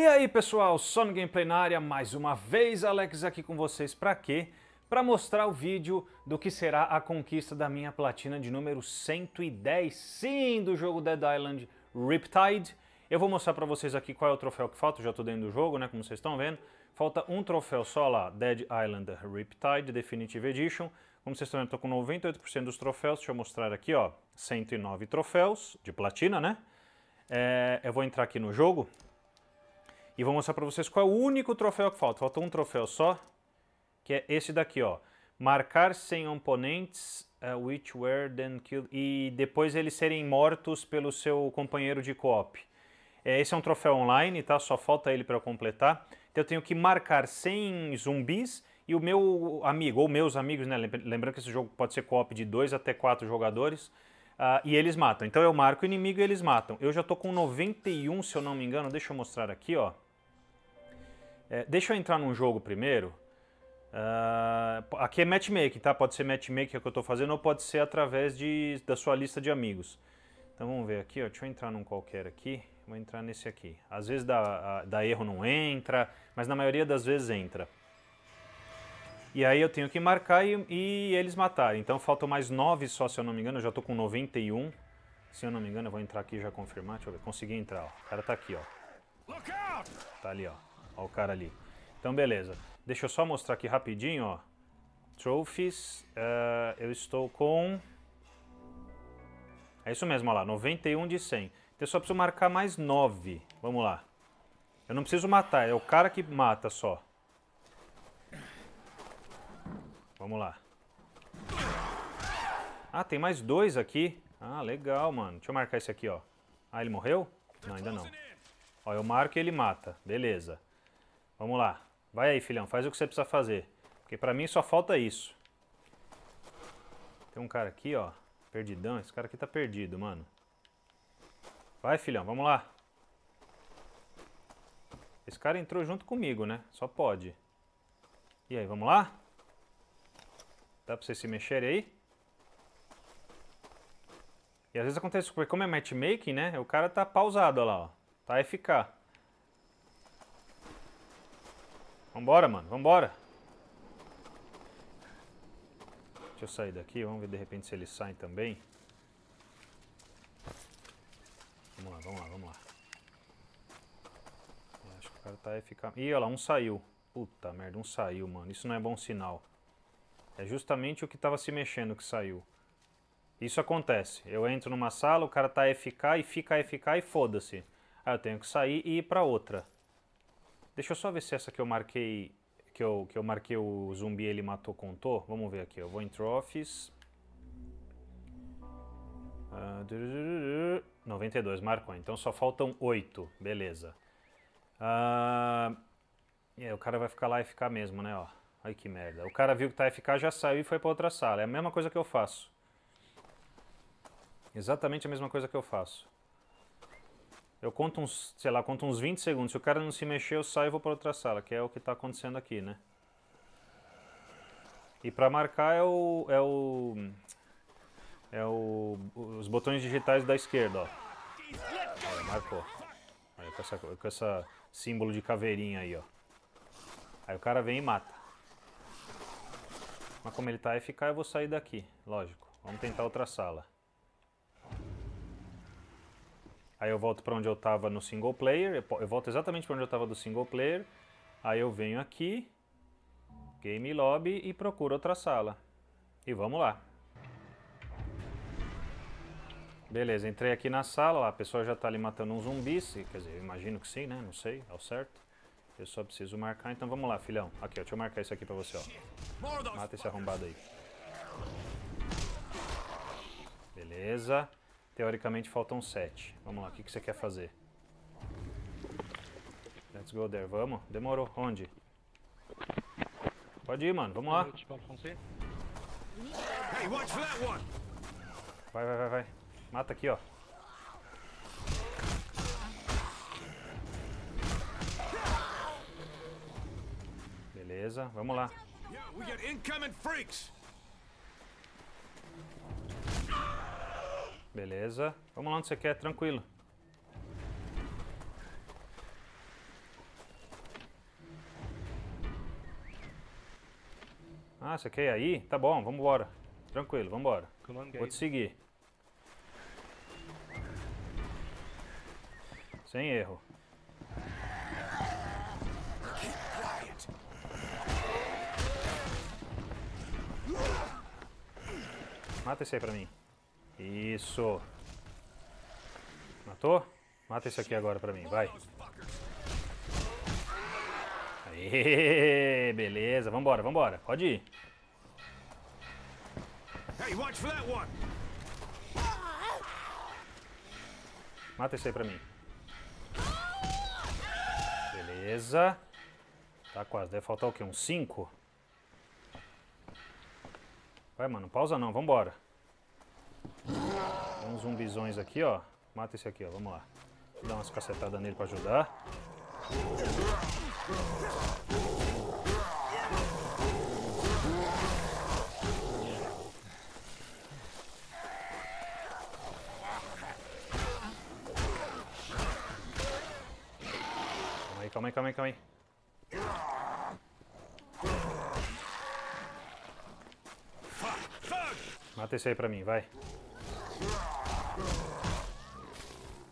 E aí pessoal, só no Gameplay na área, mais uma vez Alex aqui com vocês para quê? Para mostrar o vídeo do que será a conquista da minha platina de número 110, sim, do jogo Dead Island Riptide. Eu vou mostrar para vocês aqui qual é o troféu que falta, já estou dentro do jogo, né, como vocês estão vendo. Falta um troféu só lá, Dead Island Riptide Definitive Edition. Como vocês estão vendo, estou com 98% dos troféus, deixa eu mostrar aqui, ó, 109 troféus de platina, né? É, eu vou entrar aqui no jogo, e vou mostrar para vocês qual é o único troféu que falta. Falta um troféu só, que é esse daqui, ó. Marcar sem oponentes, uh, which were then killed, e depois eles serem mortos pelo seu companheiro de co-op. É, esse é um troféu online, tá? Só falta ele para completar. Então eu tenho que marcar sem zumbis e o meu amigo, ou meus amigos, né? Lembrando que esse jogo pode ser co-op de 2 até 4 jogadores uh, e eles matam. Então eu marco o inimigo e eles matam. Eu já tô com 91, se eu não me engano. Deixa eu mostrar aqui, ó. É, deixa eu entrar num jogo primeiro. Uh, aqui é matchmaking, tá? Pode ser matchmaking é que eu estou fazendo ou pode ser através de, da sua lista de amigos. Então vamos ver aqui, ó. Deixa eu entrar num qualquer aqui. Vou entrar nesse aqui. Às vezes dá, ah, dá erro, não entra, mas na maioria das vezes entra. E aí eu tenho que marcar e, e eles matarem. Então faltam mais nove só, se eu não me engano. Eu já estou com 91. Se eu não me engano, eu vou entrar aqui e já confirmar. Deixa eu ver. Consegui entrar, ó. O cara tá aqui, ó. Tá ali, ó. Ó o cara ali. Então, beleza. Deixa eu só mostrar aqui rapidinho, ó. Trophies. Uh, eu estou com... É isso mesmo, ó lá. 91 de 100. Então, eu só preciso marcar mais 9. Vamos lá. Eu não preciso matar. É o cara que mata só. Vamos lá. Ah, tem mais dois aqui. Ah, legal, mano. Deixa eu marcar esse aqui, ó. Ah, ele morreu? Não, ainda não. Ó, eu marco e ele mata. Beleza. Vamos lá. Vai aí, filhão. Faz o que você precisa fazer. Porque pra mim só falta isso. Tem um cara aqui, ó. Perdidão. Esse cara aqui tá perdido, mano. Vai, filhão. Vamos lá. Esse cara entrou junto comigo, né? Só pode. E aí, vamos lá? Dá pra vocês se mexerem aí? E às vezes acontece, porque como é matchmaking, né? O cara tá pausado, ó lá, ó. Tá FK. Vambora, mano, vambora. Deixa eu sair daqui, vamos ver de repente se ele sai também. Vamos lá, vamos lá, vamos lá. acho que o cara tá FK. Ih, olha lá, um saiu. Puta merda, um saiu, mano. Isso não é bom sinal. É justamente o que estava se mexendo que saiu. Isso acontece. Eu entro numa sala, o cara tá FK e fica FK e foda-se. Aí eu tenho que sair e ir para outra. Deixa eu só ver se essa que eu marquei, que eu, que eu marquei o zumbi ele matou contou. Vamos ver aqui. Eu vou em trophies. Uh, 92, marcou. Então só faltam 8. Beleza. Uh, e aí o cara vai ficar lá e ficar mesmo, né? Ó. Ai que merda. O cara viu que tá FK, já saiu e foi pra outra sala. É a mesma coisa que eu faço. Exatamente a mesma coisa que eu faço. Eu conto uns, sei lá, conto uns 20 segundos. Se o cara não se mexer, eu saio e vou pra outra sala, que é o que tá acontecendo aqui, né? E pra marcar é o... é o... É o, os botões digitais da esquerda, ó. Aí, é, marcou. Aí, com, essa, com essa símbolo de caveirinha aí, ó. Aí o cara vem e mata. Mas como ele tá é FK, eu vou sair daqui, lógico. Vamos tentar outra sala. Aí eu volto para onde eu tava no single player. Eu volto exatamente para onde eu tava do single player. Aí eu venho aqui, Game Lobby e procuro outra sala. E vamos lá. Beleza, entrei aqui na sala, a pessoa já tá ali matando um zumbi, se, quer dizer, eu imagino que sim, né? Não sei, ao certo. Eu só preciso marcar, então vamos lá, filhão. Aqui, ó, deixa eu marcar isso aqui pra você, ó. Mata esse arrombado aí. Beleza. Teoricamente faltam sete. Vamos lá, o que, que você quer fazer? Let's go there, vamos? Demorou, onde? Pode ir, mano, vamos lá. Vai, vai, vai, vai. Mata aqui, ó. Beleza, vamos lá. Beleza. Vamos lá onde você quer, tranquilo. Ah, você quer ir aí? Tá bom, Vamos embora, Tranquilo, Vamos embora. Vou te seguir. Sem erro. Mata esse aí pra mim. Isso. Matou? Mata esse aqui agora pra mim, vai. Aê, beleza. Vambora, vambora. Pode ir. Hey, watch for that one. Mata esse aí pra mim. Beleza. Tá quase. Deve faltar o quê? Uns 5? Vai, mano, pausa não, vambora. Tem uns zumbizões aqui, ó. Mata esse aqui, ó, vamos lá. Vou dar umas cacetadas nele pra ajudar. Calma aí, calma aí, calma aí, calma aí. Mata esse aí pra mim, vai.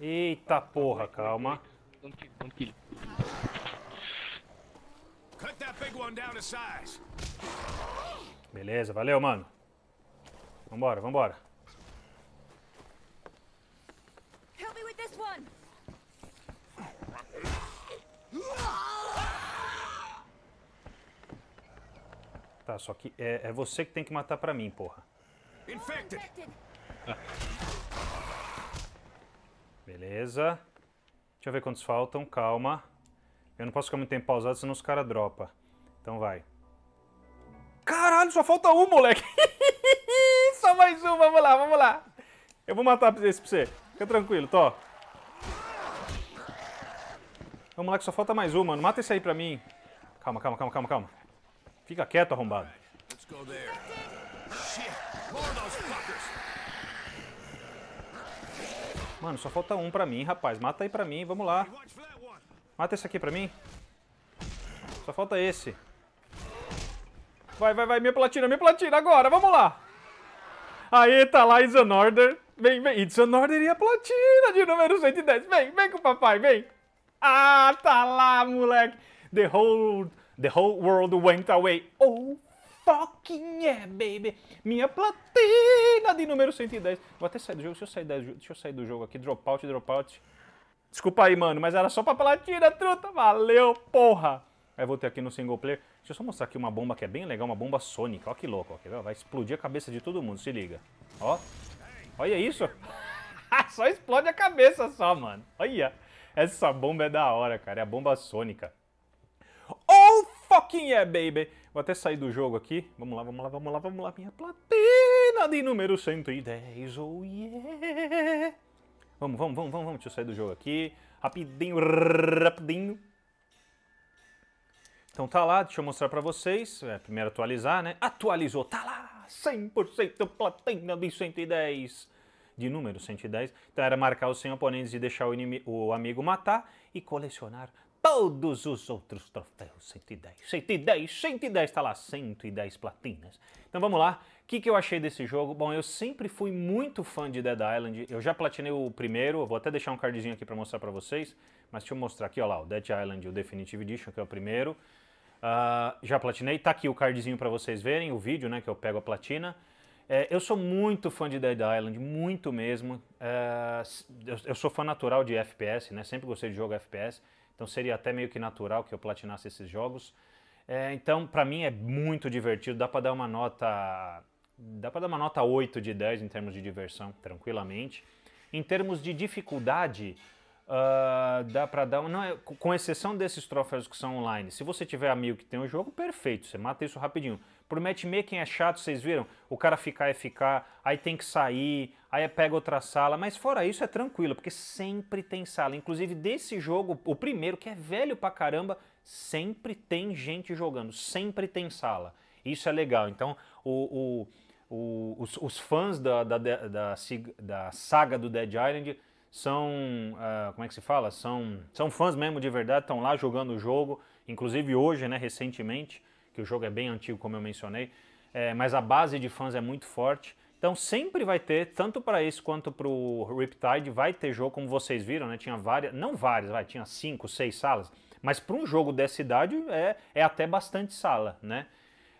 Eita porra, calma. Beleza, valeu, mano. Vambora, vambora. Tá, só que é, é, você que tem que matar pra mim, porra. Infected. Beleza. Deixa eu ver quantos faltam, calma. Eu não posso ficar muito tempo pausado, senão os caras dropa. Então vai. Caralho, só falta um, moleque. só mais um, vamos lá, vamos lá. Eu vou matar esse pra você. Fica tranquilo, tô. lá, que só falta mais um, mano. Mata esse aí pra mim. Calma, calma, calma, calma, calma. Fica quieto, arrombado. Vamos lá. Mano, só falta um pra mim, rapaz. Mata aí pra mim, vamos lá. Mata esse aqui pra mim. Só falta esse. Vai, vai, vai, minha platina, minha platina, agora, vamos lá. Aí, tá lá, It's an Order. Vem, vem, It's an Order e a platina de número 110. Vem, vem com o papai, vem. Ah, tá lá, moleque. The whole, the whole world went away. Oh, fucking yeah, baby. Minha platina de número 110. Vou até sair do jogo. Deixa eu sair, da, deixa eu sair do jogo aqui. Dropout, dropout. Desculpa aí, mano, mas era só pra platina, truta. Valeu, porra. Aí vou ter aqui no single player. Deixa eu só mostrar aqui uma bomba que é bem legal, uma bomba sônica. Ó que louco, ó, vai explodir a cabeça de todo mundo, se liga. Ó, olha isso. só explode a cabeça só, mano. Olha, essa bomba é da hora, cara. É a bomba sônica fucking yeah, é, baby. Vou até sair do jogo aqui. Vamos lá, vamos lá, vamos lá, vamos lá. Minha platina de número 110, oh yeah. Vamos, vamos, vamos, vamos, vamos. Deixa eu sair do jogo aqui. Rapidinho, rapidinho. Então tá lá, deixa eu mostrar pra vocês. É, primeiro atualizar, né? Atualizou, tá lá. 100% platina de 110 de número 110. Então era marcar os 100 oponentes e deixar o, inimigo, o amigo matar e colecionar todos os outros troféus. 110, 110, 110, tá lá, 110 platinas. Então vamos lá, o que, que eu achei desse jogo? Bom, eu sempre fui muito fã de Dead Island, eu já platinei o primeiro, vou até deixar um cardzinho aqui para mostrar para vocês, mas deixa eu mostrar aqui, ó lá, o Dead Island, o Definitive Edition, que é o primeiro. Uh, já platinei, tá aqui o cardzinho para vocês verem, o vídeo, né, que eu pego a platina. É, eu sou muito fã de Dead Island, muito mesmo. É, eu, eu, sou fã natural de FPS, né? Sempre gostei de jogo FPS. Então seria até meio que natural que eu platinasse esses jogos. É, então, para mim é muito divertido, dá para dar uma nota dá para dar uma nota 8 de 10 em termos de diversão, tranquilamente. Em termos de dificuldade, uh, dá para dar. Não, é, com exceção desses troféus que são online. Se você tiver amigo que tem o um jogo, perfeito, você mata isso rapidinho. Pro matchmaking é chato, vocês viram? O cara ficar é ficar, aí tem que sair, aí é, pega outra sala, mas fora isso é tranquilo, porque sempre tem sala. Inclusive desse jogo, o primeiro, que é velho pra caramba, sempre tem gente jogando, sempre tem sala. Isso é legal. Então, o, o, o, os, os, fãs da, da, da, da, saga do Dead Island são, uh, como é que se fala? São, são fãs mesmo de verdade, estão lá jogando o jogo, inclusive hoje, né, recentemente, que o jogo é bem antigo, como eu mencionei, é, mas a base de fãs é muito forte. Então sempre vai ter, tanto para esse quanto para o Riptide, vai ter jogo, como vocês viram, né? Tinha várias, não várias, vai, tinha cinco, seis salas. Mas para um jogo dessa idade é, é até bastante sala, né?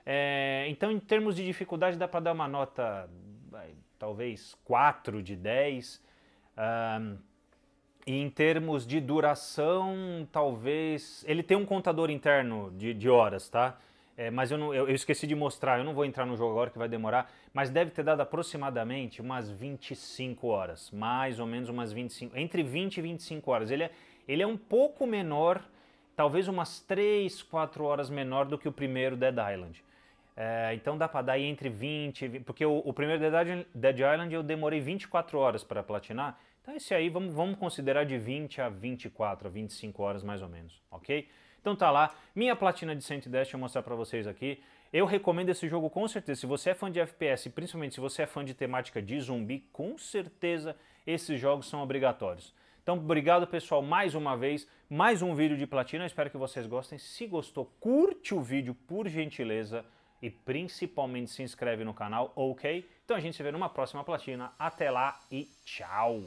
É, então, em termos de dificuldade, dá para dar uma nota vai, talvez 4 de 10. Um, e em termos de duração, talvez. Ele tem um contador interno de, de horas, tá? É, mas eu, não, eu, eu, esqueci de mostrar, eu não vou entrar no jogo agora que vai demorar, mas deve ter dado aproximadamente umas 25 horas, mais ou menos umas 25, entre 20 e 25 horas. Ele é, ele é um pouco menor, talvez umas 3, 4 horas menor do que o primeiro Dead Island. É, então dá para dar aí entre 20, porque o, o primeiro Dead Island, Dead Island, eu demorei 24 horas para platinar, então esse aí vamos, vamos considerar de 20 a 24, 25 horas mais ou menos, ok? Então tá lá, minha platina de 110, deixa eu mostrar para vocês aqui. Eu recomendo esse jogo com certeza. Se você é fã de FPS, principalmente se você é fã de temática de zumbi, com certeza esses jogos são obrigatórios. Então, obrigado pessoal mais uma vez, mais um vídeo de platina. Eu espero que vocês gostem. Se gostou, curte o vídeo por gentileza e principalmente se inscreve no canal, ok? Então a gente se vê numa próxima platina. Até lá e tchau!